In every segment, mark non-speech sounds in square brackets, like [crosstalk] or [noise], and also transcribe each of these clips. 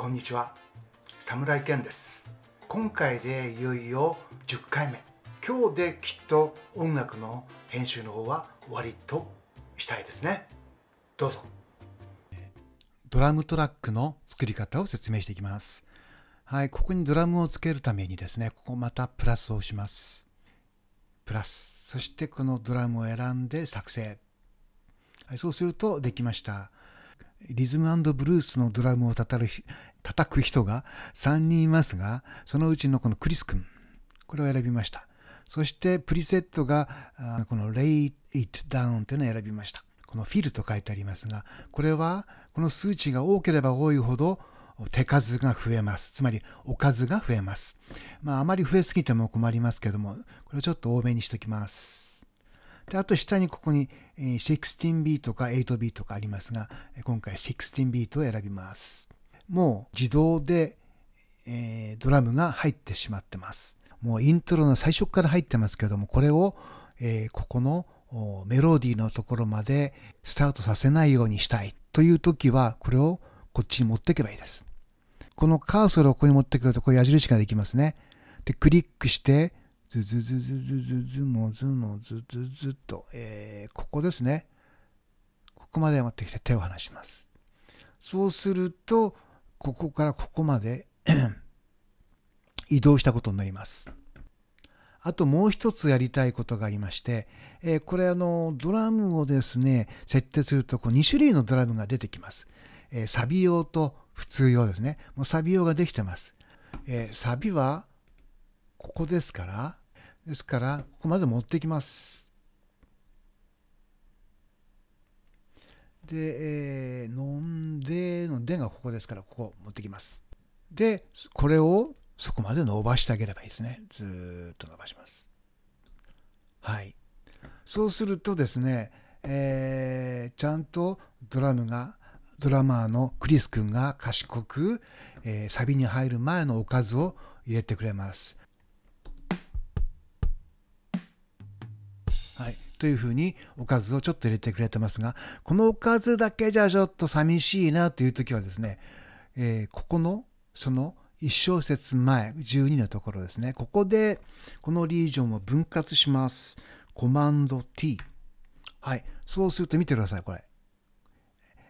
こんにちは侍健です今回でいよいよ10回目今日できっと音楽の編集の方は終わりとしたいですねどうぞドラムトラックの作り方を説明していきますはいここにドラムをつけるためにですねここまたプラスをしますプラスそしてこのドラムを選んで作成、はい、そうするとできましたリズムブルースのドラムをたたる叩く人が3人いますが、そのうちのこのクリス君、これを選びました。そしてプリセットがこの Lay It Down というのを選びました。このフィルと書いてありますが、これはこの数値が多ければ多いほど手数が増えます。つまりおかずが増えます。まああまり増えすぎても困りますけども、これをちょっと多めにしときます。で、あと下にここに 16B とか 8B とかありますが、今回 16B を選びます。もう自動で、えー、ドラムが入ってしまってます。もうイントロの最初から入ってますけども、これを、えー、ここのメロディーのところまでスタートさせないようにしたいという時は、これをこっちに持っていけばいいです。このカーソルをここに持ってくると、こう矢印ができますね。で、クリックして、ズズズズズズズもズのズズズと、えー、ここですね。ここまで持ってきて手を離します。そうすると、ここからここまで [clears throat] 移動したことになります。あともう一つやりたいことがありまして、えー、これあの、ドラムをですね、設定するとこう2種類のドラムが出てきます。えー、サビ用と普通用ですね。もうサビ用ができてます。えー、サビはここですから、ですから、ここまで持ってきます。で、えー、飲んでの「で」がここですからここ持ってきますでこれをそこまで伸ばしてあげればいいですねずっと伸ばしますはいそうするとですね、えー、ちゃんとドラムがドラマーのクリス君が賢く、えー、サビに入る前のおかずを入れてくれますというふうにおかずをちょっと入れてくれてますが、このおかずだけじゃちょっと寂しいなという時はですね、えー、ここの、その1小節前、12のところですね。ここで、このリージョンを分割します。コマンド T。はい。そうすると見てください、これ。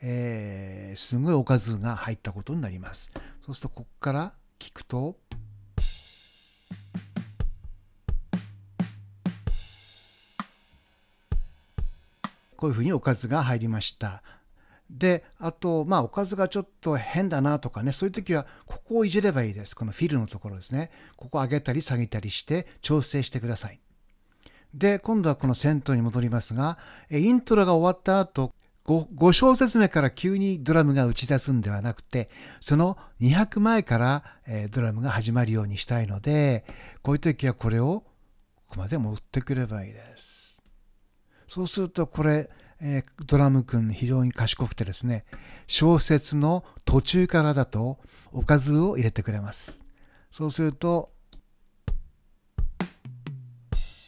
えー、すごいおかずが入ったことになります。そうすると、ここから聞くと、こういうふうにおかずが入りました。であとまあおかずがちょっと変だなとかねそういう時はここをいじればいいですこのフィルのところですねここ上げたり下げたりして調整してくださいで今度はこの銭湯に戻りますがイントロが終わった後 5, 5小節目から急にドラムが打ち出すんではなくてその200前から、えドラムが始まるようにしたいのでこういう時はこれをここまで持ってくればいいですそうするとこれ、えー、ドラム君非常に賢くてですね小説の途中からだとおかずを入れてくれますそうすると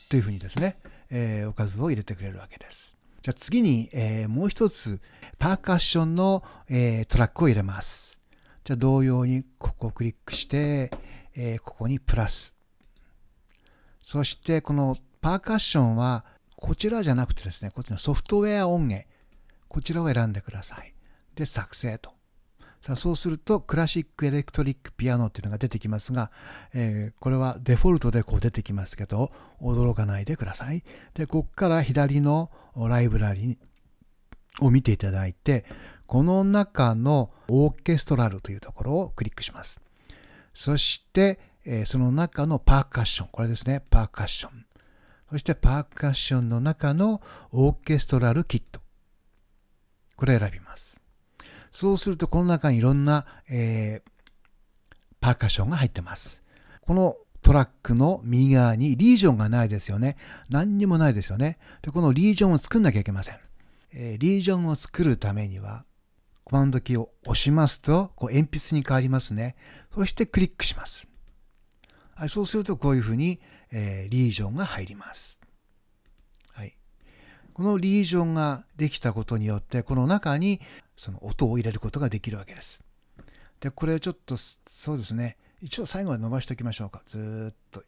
というふうにですね、えー、おかずを入れてくれるわけですじゃあ次に、えー、もう一つパーカッションの、えトラックを入れますじゃあ同様にここをクリックして、えここにプラスそしてこのパーカッションはこちらじゃなくてですね、こっちのソフトウェア音源、こちらを選んでください。で、作成と。さあ、そうすると、クラシックエレクトリックピアノっていうのが出てきますが、えー、これはデフォルトでこう出てきますけど、驚かないでください。で、こっから左のライブラリを見ていただいて、この中のオーケストラルというところをクリックします。そして、えー、その中のパーカッション、これですね、パーカッション。そしてパーカッションの中のオーケストラルキット。これ選びます。そうするとこの中にいろんな、えー、パーカッションが入ってます。このトラックの右側にリージョンがないですよね。何にもないですよね。で、このリージョンを作んなきゃいけません。えー、リージョンを作るためには、コマンドキーを押しますと、こう鉛筆に変わりますね。そしてクリックします。はい、そうするとこういうふうに、えー、リージョンが入ります。はい、このリージョンができたことによってこの中にその音を入れることができるわけです。でこれちょっとそうですね一応最後まで伸ばしておきましょうかずっと。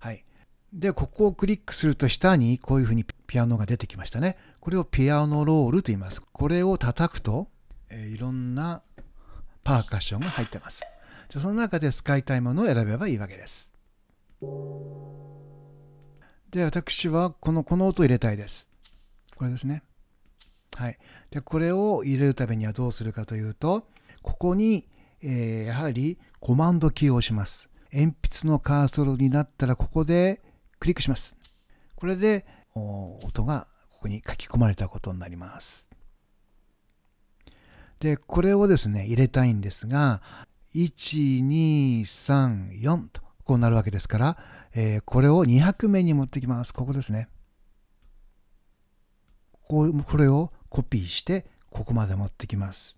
はい、でここをクリックすると下にこういうふうにピアノが出てきましたね。これをピアノロールと言います。これを叩くと、えー、いろんなパーカッションが入ってます。じゃその中で使いたいものを選べばいいわけです。で、私はこの、この音を入れたいです。これですね。はい。で、これを入れるためにはどうするかというと、ここに、えー、やはりコマンドキーを押します。鉛筆のカーソルになったら、ここでクリックします。これで、音がここに書き込まれたことになります。で、これをですね、入れたいんですが、1234とこうなるわけですから、えー、これを200面に持ってきます。ここですね。こうこれをコピーして、ここまで持ってきます。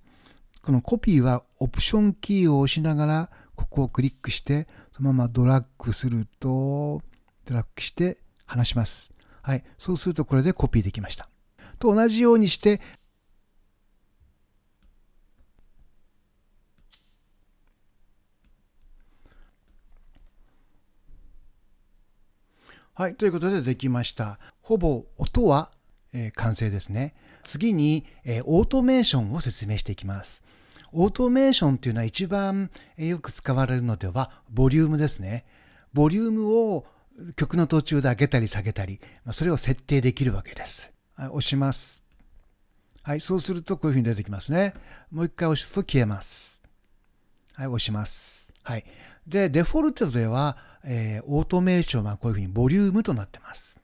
このコピーはオプションキーを押しながら、ここをクリックして、そのままドラッグすると、ドラッグして離します。はい。そうするとこれでコピーできました。と同じようにして、はい、ということでできました。ほぼ音は、えー、完成ですね。次に、えー、オートメーションを説明していきます。オートメーションっていうのは一番、えー、よく使われるのでは、ボリュームですね。ボリュームを曲の途中で上げたり下げたり、まそれを設定できるわけです。はい、押します。はい、そうするとこういうふうに出てきますね。もう一回押すと消えます。はい、押します。はい。で、デフォルトでは、えー、オートメーションはこういうふうにボリュームとなってます。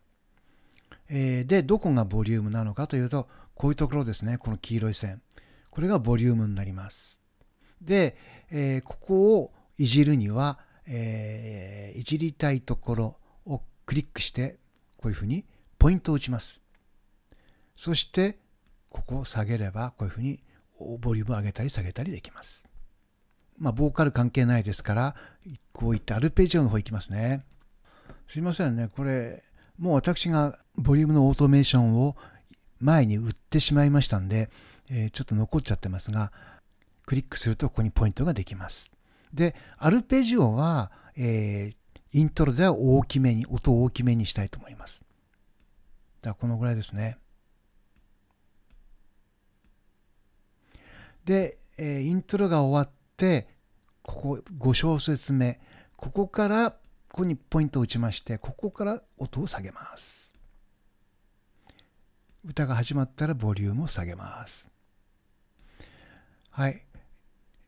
えー、で、どこがボリュームなのかというと、こういうところですね、この黄色い線。これがボリュームになります。で、えー、ここをいじるには、えー、いじりたいところをクリックして、こういうふうにポイントを打ちます。そして、ここを下げれば、こういうふうにボリュームを上げたり下げたりできます。まあ、ボーカル関係ないですから、こういったアルペジオの方いきますね。すいませんね、これ、もう私がボリュームのオートメーションを前に売ってしまいましたんで、えー、ちょっと残っちゃってますが、クリックするとここにポイントができます。で、アルペジオは、えー、イントロでは大きめに、音を大きめにしたいと思います。だこのぐらいですね。で、えー、イントロが終わっ、ここ5小節目、ここから、ここにポイントを打ちまして、ここから音を下げます。歌が始まったらボリュームを下げます。はい。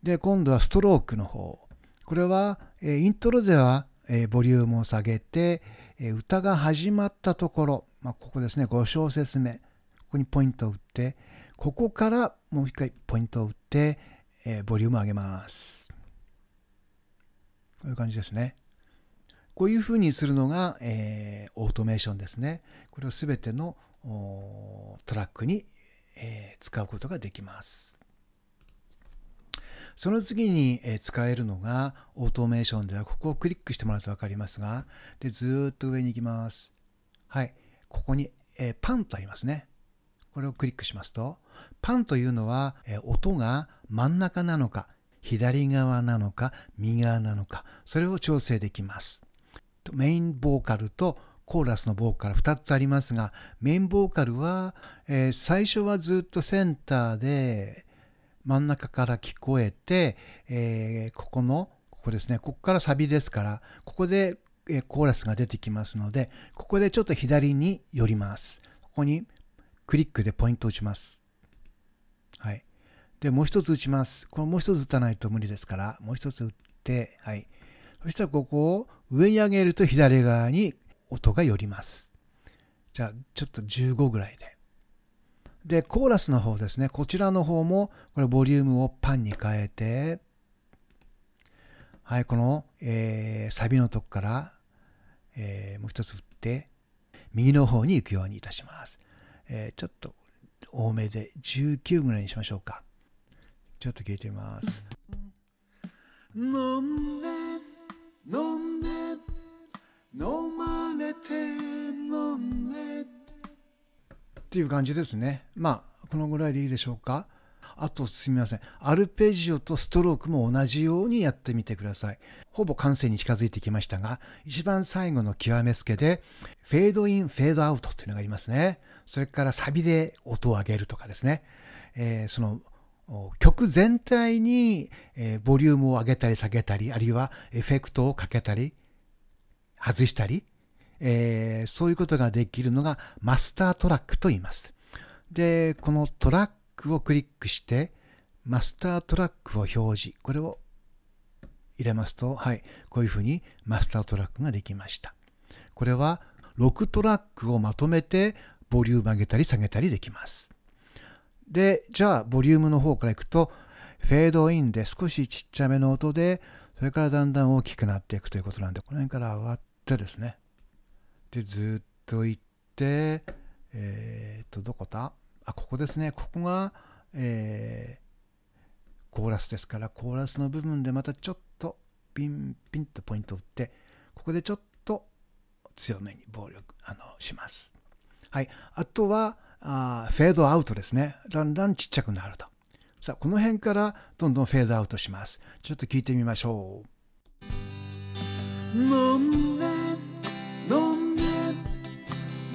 で、今度はストロークの方。これは、えイントロでは、えボリュームを下げて、え歌が始まったところ、まあ、ここですね、5小節目。ここにポイントを打って、ここからもう一回ポイントを打って、えー、ボリューム上げます。こういう感じですね。こういうふうにするのが、えー、オートメーションですね。これを全てのトラックに、えー、使うことができます。その次に、えー、使えるのがオートメーションではここをクリックしてもらうと分かりますがでずっと上に行きます。はい。ここに、えー、パンとありますね。これをクリックしますと、パンというのは、え音が真ん中なのか、左側なのか、右側なのか、それを調整できます。メインボーカルとコーラスのボーカル2つありますが、メインボーカルは、えー、最初はずっとセンターで真ん中から聞こえて、えー、ここの、ここですね、ここからサビですから、ここで、えー、コーラスが出てきますので、ここでちょっと左に寄ります。ここにクリックでポイントを打ちます。はい。で、もう一つ打ちます。これもう一つ打たないと無理ですから、もう一つ打って、はい。そしたらここを上に上げると左側に音が寄ります。じゃあ、ちょっと15ぐらいで。で、コーラスの方ですね。こちらの方も、これボリュームをパンに変えて、はい、この、えー、サビのとこから、えー、もう一つ打って、右の方に行くようにいたします。えー、ちょっと多めで19ぐらいにしましょうか。ちょっと聞いてみます。飲んで、飲んで、飲まれて、飲んで。っていう感じですね。まあ、このぐらいでいいでしょうか。あとすみません。アルペジオとストロークも同じようにやってみてください。ほぼ完成に近づいてきましたが、一番最後の極めつけで、フェードイン、フェードアウトっていうのがありますね。それからサビで音を上げるとかですね、えー、その曲全体に、えー、ボリュームを上げたり下げたり、あるいはエフェクトをかけたり、外したり、えー、そういうことができるのがマスタートラックと言います。で、このトラックをクリックして、マスタートラックを表示、これを入れますと、はい、こういうふうにマスタートラックができました。これは6トラックをまとめてボリューム上げたり下げたりできます。で、じゃあ、ボリュームの方からいくと、フェードインで少しちっちゃめの音で、それからだんだん大きくなっていくということなんで、この辺から上がってですね。で、ずっと行って、えー、っと、どこだあ、ここですね。ここが、えー、コーラスですから、コーラスの部分でまたちょっと、ピン、ピンとポイントを打って、ここでちょっと強めに暴力、あの、します。はい。あとは、あフェードアウトですね。だんだんちっちゃくなると。さあ、この辺からどんどんフェードアウトします。ちょっと聞いてみましょう。飲んで、飲んで、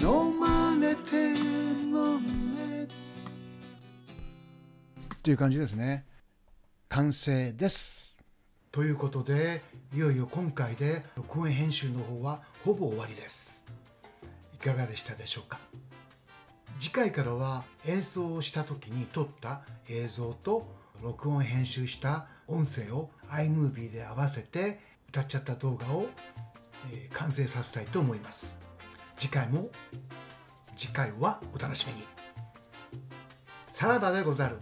飲まれて、飲んで。という感じですね。完成です。ということで、いよいよ今回で録音編集の方はほぼ終わりです。いかがでしたでしょうか次回からは演奏をした時に撮った映像と録音編集した音声を iMovie で合わせて歌っちゃった動画を、え完成させたいと思います次回も次回はお楽しみにさらばでござる